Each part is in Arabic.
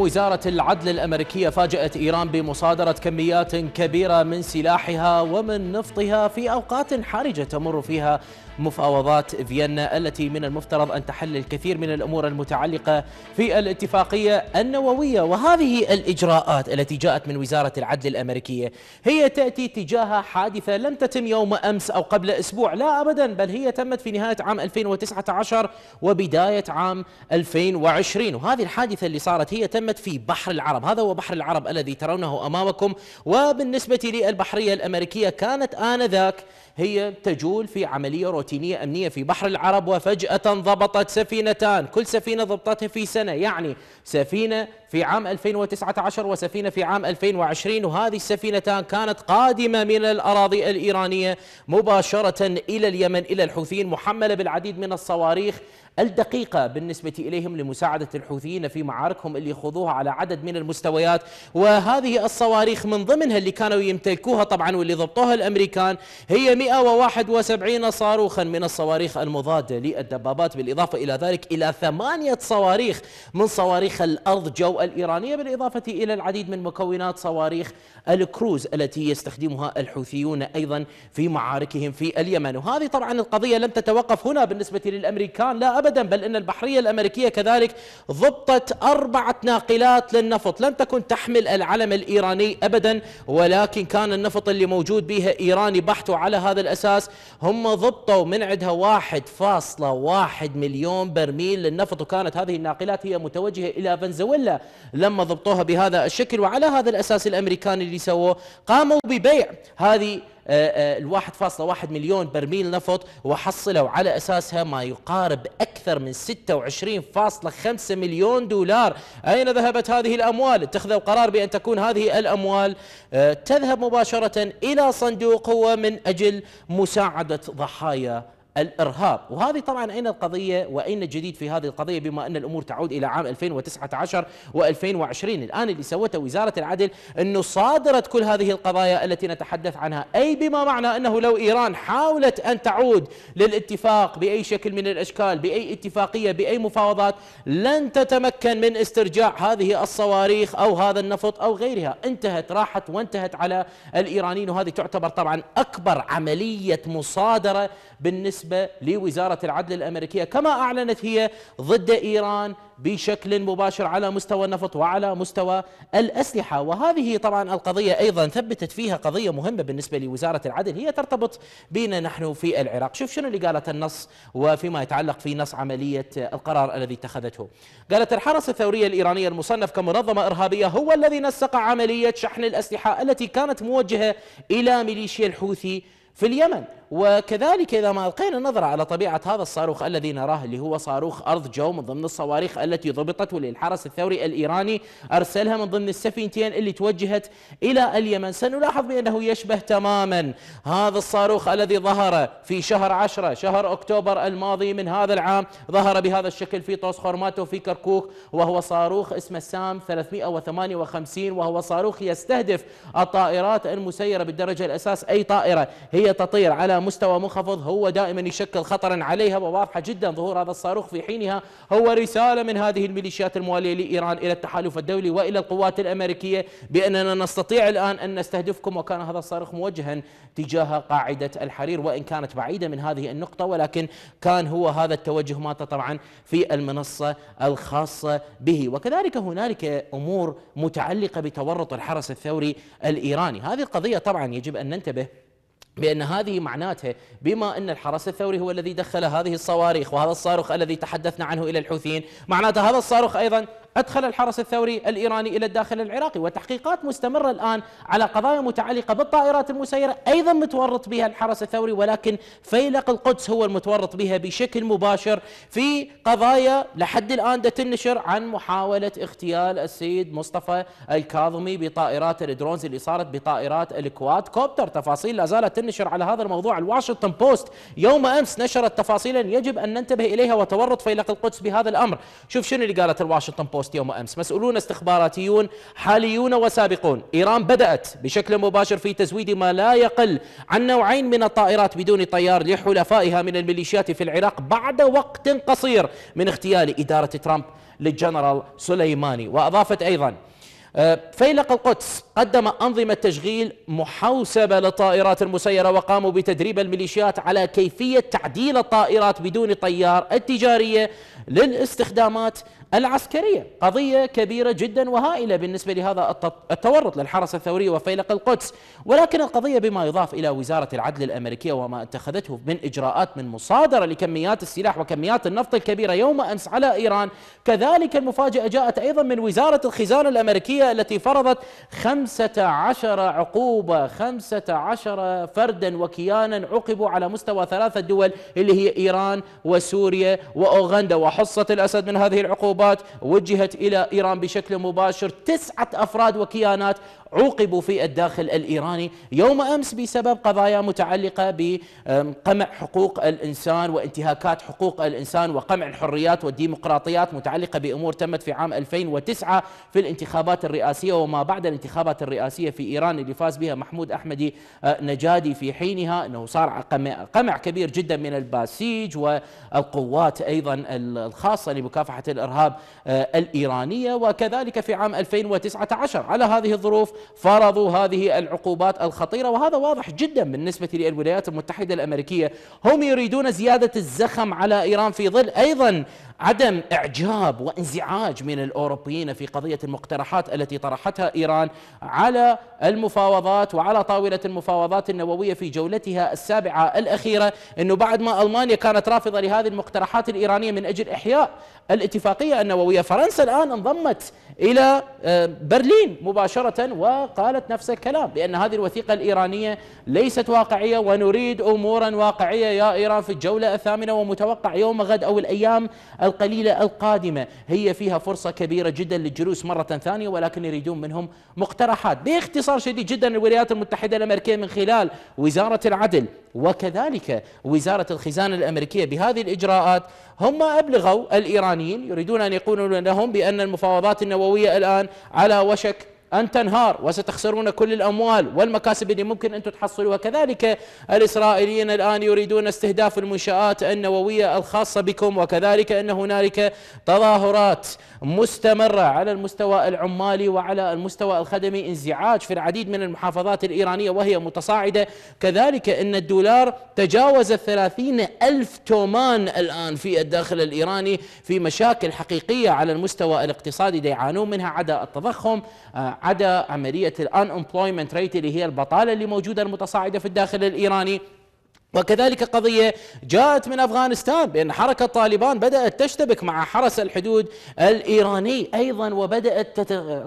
وزارة العدل الأمريكية فاجأت إيران بمصادرة كميات كبيرة من سلاحها ومن نفطها في أوقات حرجة تمر فيها مفاوضات فيينا التي من المفترض أن تحل الكثير من الأمور المتعلقة في الاتفاقية النووية وهذه الإجراءات التي جاءت من وزارة العدل الأمريكية هي تأتي تجاه حادثة لم تتم يوم أمس أو قبل أسبوع لا أبدا بل هي تمت في نهاية عام 2019 وبداية عام 2020 وهذه الحادثة اللي صارت هي تم تمت في بحر العرب هذا هو بحر العرب الذي ترونه أمامكم وبالنسبة للبحرية الأمريكية كانت آنذاك هي تجول في عملية روتينية أمنية في بحر العرب وفجأة ضبطت سفينتان كل سفينة ضبطتها في سنة يعني سفينة في عام 2019 وسفينة في عام 2020 وهذه السفينتان كانت قادمة من الأراضي الإيرانية مباشرة إلى اليمن إلى الحوثيين محملة بالعديد من الصواريخ الدقيقة بالنسبة إليهم لمساعدة الحوثيين في معاركهم اللي يخوضوها على عدد من المستويات وهذه الصواريخ من ضمنها اللي كانوا يمتلكوها طبعا واللي ضبطوها الأمريكان هي 171 صاروخا من الصواريخ المضادة للدبابات بالإضافة إلى ذلك إلى ثمانية صواريخ من صواريخ الأرض جو الإيرانية بالإضافة إلى العديد من مكونات صواريخ الكروز التي يستخدمها الحوثيون أيضا في معاركهم في اليمن وهذه طبعا القضية لم تتوقف هنا بالنسبة للأمريكان لا أبدا بل أن البحرية الأمريكية كذلك ضبطت أربعة ناقلات للنفط لم تكن تحمل العلم الإيراني أبدا ولكن كان النفط اللي موجود بها إيراني بحت وعلى هذا الأساس هم ضبطوا من عندها واحد فاصلة واحد مليون برميل للنفط وكانت هذه الناقلات هي متوجهة إلى فنزويلا لما ضبطوها بهذا الشكل وعلى هذا الأساس الأمريكان اللي سووه قاموا ببيع هذه آه، آه، الواحد فاصلة واحد مليون برميل نفط وحصلوا على أساسها ما يقارب أكثر أكثر من 26.5 مليون دولار أين ذهبت هذه الأموال؟ اتخذوا قرار بأن تكون هذه الأموال آه، تذهب مباشرة إلى صندوق هو من أجل مساعدة ضحايا الارهاب، وهذه طبعا اين القضيه واين الجديد في هذه القضيه بما ان الامور تعود الى عام 2019 و2020، الان اللي سوته وزاره العدل انه صادرت كل هذه القضايا التي نتحدث عنها، اي بما معنى انه لو ايران حاولت ان تعود للاتفاق باي شكل من الاشكال، باي اتفاقيه، باي مفاوضات، لن تتمكن من استرجاع هذه الصواريخ او هذا النفط او غيرها، انتهت راحت وانتهت على الايرانيين وهذه تعتبر طبعا اكبر عمليه مصادره بالنسبه بالنسبة لوزارة العدل الأمريكية كما أعلنت هي ضد إيران بشكل مباشر على مستوى النفط وعلى مستوى الأسلحة وهذه طبعا القضية أيضا ثبتت فيها قضية مهمة بالنسبة لوزارة العدل هي ترتبط بنا نحن في العراق شوف شنو اللي قالت النص وفيما يتعلق في نص عملية القرار الذي اتخذته قالت الحرس الثورية الإيرانية المصنف كمنظمة إرهابية هو الذي نسق عملية شحن الأسلحة التي كانت موجهة إلى ميليشيا الحوثي في اليمن وكذلك إذا ما ألقينا نظرة على طبيعة هذا الصاروخ الذي نراه اللي هو صاروخ أرض جو من ضمن الصواريخ التي ضبطت وللحرس الثوري الإيراني أرسلها من ضمن السفينتين اللي توجهت إلى اليمن سنلاحظ بأنه يشبه تماما هذا الصاروخ الذي ظهر في شهر عشرة شهر أكتوبر الماضي من هذا العام ظهر بهذا الشكل في طوس خورماتو في كركوك وهو صاروخ اسمه سام 358 وهو صاروخ يستهدف الطائرات المسيرة بالدرجة الأساس أي طائرة هي هي تطير على مستوى منخفض هو دائما يشكل خطرا عليها وواضحة جدا ظهور هذا الصاروخ في حينها هو رسالة من هذه الميليشيات الموالية لإيران إلى التحالف الدولي وإلى القوات الأمريكية بأننا نستطيع الآن أن نستهدفكم وكان هذا الصاروخ موجها تجاه قاعدة الحرير وإن كانت بعيدة من هذه النقطة ولكن كان هو هذا التوجه مات طبعا في المنصة الخاصة به وكذلك هنالك أمور متعلقة بتورط الحرس الثوري الإيراني هذه القضية طبعا يجب أن ننتبه بأن هذه معناتها بما أن الحرس الثوري هو الذي دخل هذه الصواريخ وهذا الصاروخ الذي تحدثنا عنه إلى الحوثيين معناته هذا الصاروخ أيضا أدخل الحرس الثوري الإيراني إلى الداخل العراقي وتحقيقات مستمرة الآن على قضايا متعلقة بالطائرات المسيرة أيضا متورط بها الحرس الثوري ولكن فيلق القدس هو المتورط بها بشكل مباشر في قضايا لحد الآن تنشر عن محاولة اغتيال السيد مصطفى الكاظمي بطائرات الدرونز اللي صارت بطائرات الكواد كوبتر تفاصيل لا زالت تنشر على هذا الموضوع الواشنطن بوست يوم أمس نشرت تفاصيلا يجب أن ننتبه إليها وتورط فيلق القدس بهذا الأمر شوف شنو اللي قالت الواشنطن بوست بوست يوم أمس مسؤولون استخباراتيون حاليون وسابقون إيران بدأت بشكل مباشر في تزويد ما لا يقل عن نوعين من الطائرات بدون طيار لحلفائها من الميليشيات في العراق بعد وقت قصير من اغتيال إدارة ترامب للجنرال سليماني وأضافت أيضا آه، فيلق القدس قدم أنظمة تشغيل محوسبة للطائرات المسيرة وقاموا بتدريب الميليشيات على كيفية تعديل الطائرات بدون طيار التجارية للاستخدامات العسكرية قضية كبيرة جدا وهائلة بالنسبة لهذا التورط للحرس الثوري وفيلق القدس ولكن القضية بما يضاف إلى وزارة العدل الأمريكية وما اتخذته من إجراءات من مصادرة لكميات السلاح وكميات النفط الكبيرة يوم أمس على إيران كذلك المفاجأة جاءت أيضا من وزارة الخزانة الأمريكية التي فرضت 15 عقوبة 15 فردا وكيانا عوقبوا على مستوى ثلاثة دول اللي هي إيران وسوريا وأوغندا حصة الأسد من هذه العقوبات وجهت إلى إيران بشكل مباشر تسعة أفراد وكيانات عوقبوا في الداخل الإيراني يوم أمس بسبب قضايا متعلقة بقمع حقوق الإنسان وانتهاكات حقوق الإنسان وقمع الحريات والديمقراطيات متعلقة بأمور تمت في عام 2009 في الانتخابات الرئاسية وما بعد الانتخابات الرئاسية في إيران اللي فاز بها محمود أحمدي نجادي في حينها أنه صار قمع كبير جدا من الباسيج والقوات أيضا الخاصة لمكافحة الإرهاب الإيرانية وكذلك في عام 2019 على هذه الظروف فرضوا هذه العقوبات الخطيرة وهذا واضح جدا بالنسبة للولايات المتحدة الأمريكية هم يريدون زيادة الزخم على إيران في ظل أيضا عدم إعجاب وانزعاج من الأوروبيين في قضية المقترحات التي طرحتها إيران على المفاوضات وعلى طاولة المفاوضات النووية في جولتها السابعة الأخيرة أنه بعد ما ألمانيا كانت رافضة لهذه المقترحات الإيرانية من أجل إحياء الاتفاقية النووية فرنسا الآن انضمت إلى آه، برلين مباشرة و وقالت نفس الكلام بأن هذه الوثيقة الإيرانية ليست واقعية ونريد أمورا واقعية يا إيران في الجولة الثامنة ومتوقع يوم غد أو الأيام القليلة القادمة هي فيها فرصة كبيرة جدا للجلوس مرة ثانية ولكن يريدون منهم مقترحات باختصار شديد جدا الولايات المتحدة الأمريكية من خلال وزارة العدل وكذلك وزارة الخزانة الأمريكية بهذه الإجراءات هم أبلغوا الإيرانيين يريدون أن يقولوا لهم بأن المفاوضات النووية الآن على وشك أن تنهار وستخسرون كل الأموال والمكاسب اللي ممكن أن تحصلوها كذلك الإسرائيليين الآن يريدون استهداف المنشآت النووية الخاصة بكم وكذلك أن هنالك تظاهرات مستمرة على المستوى العمالي وعلى المستوى الخدمي انزعاج في العديد من المحافظات الإيرانية وهي متصاعدة كذلك أن الدولار تجاوز الثلاثين ألف تومان الآن في الداخل الإيراني في مشاكل حقيقية على المستوى الاقتصادي يعانون منها عدا التضخم آه، عدا عملية الان امبلويمنت ريت اللي هي البطالة اللي موجودة المتصاعدة في الداخل الإيراني وكذلك قضية جاءت من أفغانستان بأن حركة طالبان بدأت تشتبك مع حرس الحدود الإيراني أيضا وبدأت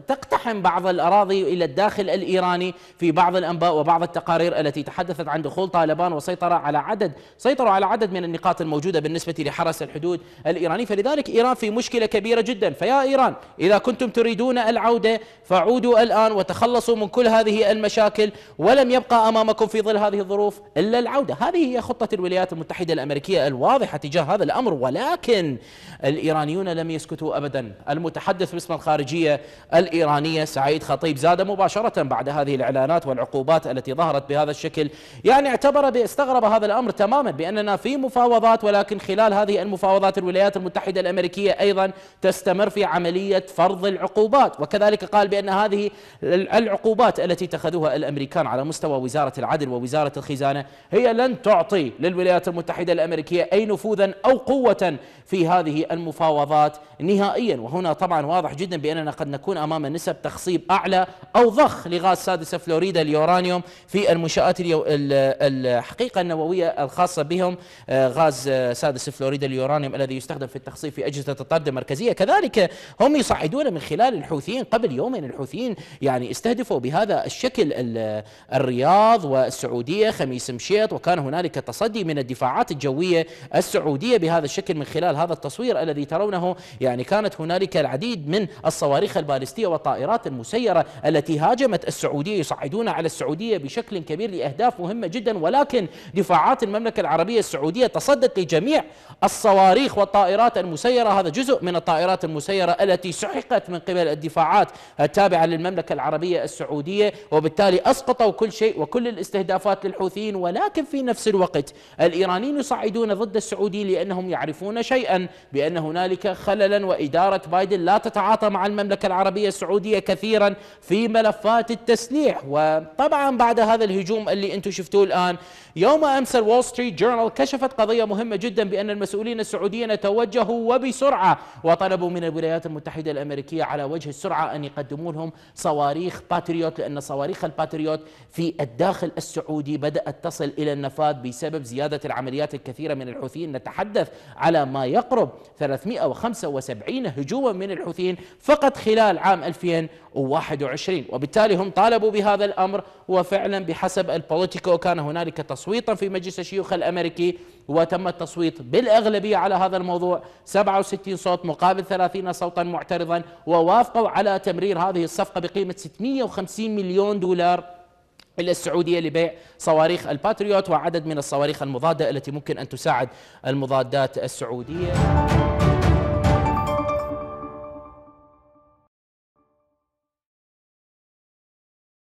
تقتحم بعض الأراضي إلى الداخل الإيراني في بعض الأنباء وبعض التقارير التي تحدثت عن دخول طالبان وسيطرة على عدد سيطروا على عدد من النقاط الموجودة بالنسبة لحرس الحدود الإيراني فلذلك إيران في مشكلة كبيرة جدا فيا إيران إذا كنتم تريدون العودة فعودوا الآن وتخلصوا من كل هذه المشاكل ولم يبقى أمامكم في ظل هذه الظروف إلا العودة هذه هذه هي خطة الولايات المتحدة الأمريكية الواضحة تجاه هذا الأمر ولكن الإيرانيون لم يسكتوا أبدا المتحدث باسم الخارجية الإيرانية سعيد خطيب زاد مباشرة بعد هذه الإعلانات والعقوبات التي ظهرت بهذا الشكل يعني اعتبر باستغرب هذا الأمر تماما بأننا في مفاوضات ولكن خلال هذه المفاوضات الولايات المتحدة الأمريكية أيضا تستمر في عملية فرض العقوبات وكذلك قال بأن هذه العقوبات التي اتخذوها الأمريكان على مستوى وزارة العدل ووزارة الخزانة هي لن تعطي للولايات المتحدة الأمريكية أي نفوذا أو قوة في هذه المفاوضات نهائيا وهنا طبعا واضح جدا بأننا قد نكون أمام نسب تخصيب أعلى أو ضخ لغاز سادسة فلوريدا اليورانيوم في المنشآت الحقيقة النووية الخاصة بهم آه، غاز آه، سادسة فلوريدا اليورانيوم الذي يستخدم في التخصيب في أجهزة الطرد المركزية كذلك هم يصعدون من خلال الحوثيين قبل يومين الحوثيين يعني استهدفوا بهذا الشكل الرياض والسعودية خميس مشيط وكان هناك هنالك تصدي من الدفاعات الجوية السعودية بهذا الشكل من خلال هذا التصوير الذي ترونه يعني كانت هنالك العديد من الصواريخ البالستية والطائرات المسيرة التي هاجمت السعودية يصعدون على السعودية بشكل كبير لأهداف مهمة جدا ولكن دفاعات المملكة العربية السعودية تصدت لجميع الصواريخ والطائرات المسيرة هذا جزء من الطائرات المسيرة التي سحقت من قبل الدفاعات التابعة للمملكة العربية السعودية وبالتالي أسقطوا كل شيء وكل الاستهدافات للحوثيين ولكن في نفس نفس الوقت الإيرانيين يصعدون ضد السعودي لأنهم يعرفون شيئا بأن هنالك خللا وإدارة بايدن لا تتعاطى مع المملكة العربية السعودية كثيرا في ملفات التسليح وطبعا بعد هذا الهجوم اللي أنتم شفتوه الآن يوم أمس الول ستريت جورنال كشفت قضية مهمة جدا بأن المسؤولين السعوديين توجهوا وبسرعة وطلبوا من الولايات المتحدة الأمريكية على وجه السرعة أن يقدموا لهم صواريخ باتريوت لأن صواريخ الباتريوت في الداخل السعودي بدأت تصل إلى النفاذ الانتقاد بسبب زيادة العمليات الكثيرة من الحوثيين نتحدث على ما يقرب 375 هجوما من الحوثيين فقط خلال عام 2021 وبالتالي هم طالبوا بهذا الأمر وفعلا بحسب البوليتيكو كان هنالك تصويتا في مجلس الشيوخ الأمريكي وتم التصويت بالأغلبية على هذا الموضوع 67 صوت مقابل 30 صوتا معترضا ووافقوا على تمرير هذه الصفقة بقيمة 650 مليون دولار السعودية لبيع صواريخ الباتريوت وعدد من الصواريخ المضادة التي ممكن أن تساعد المضادات السعودية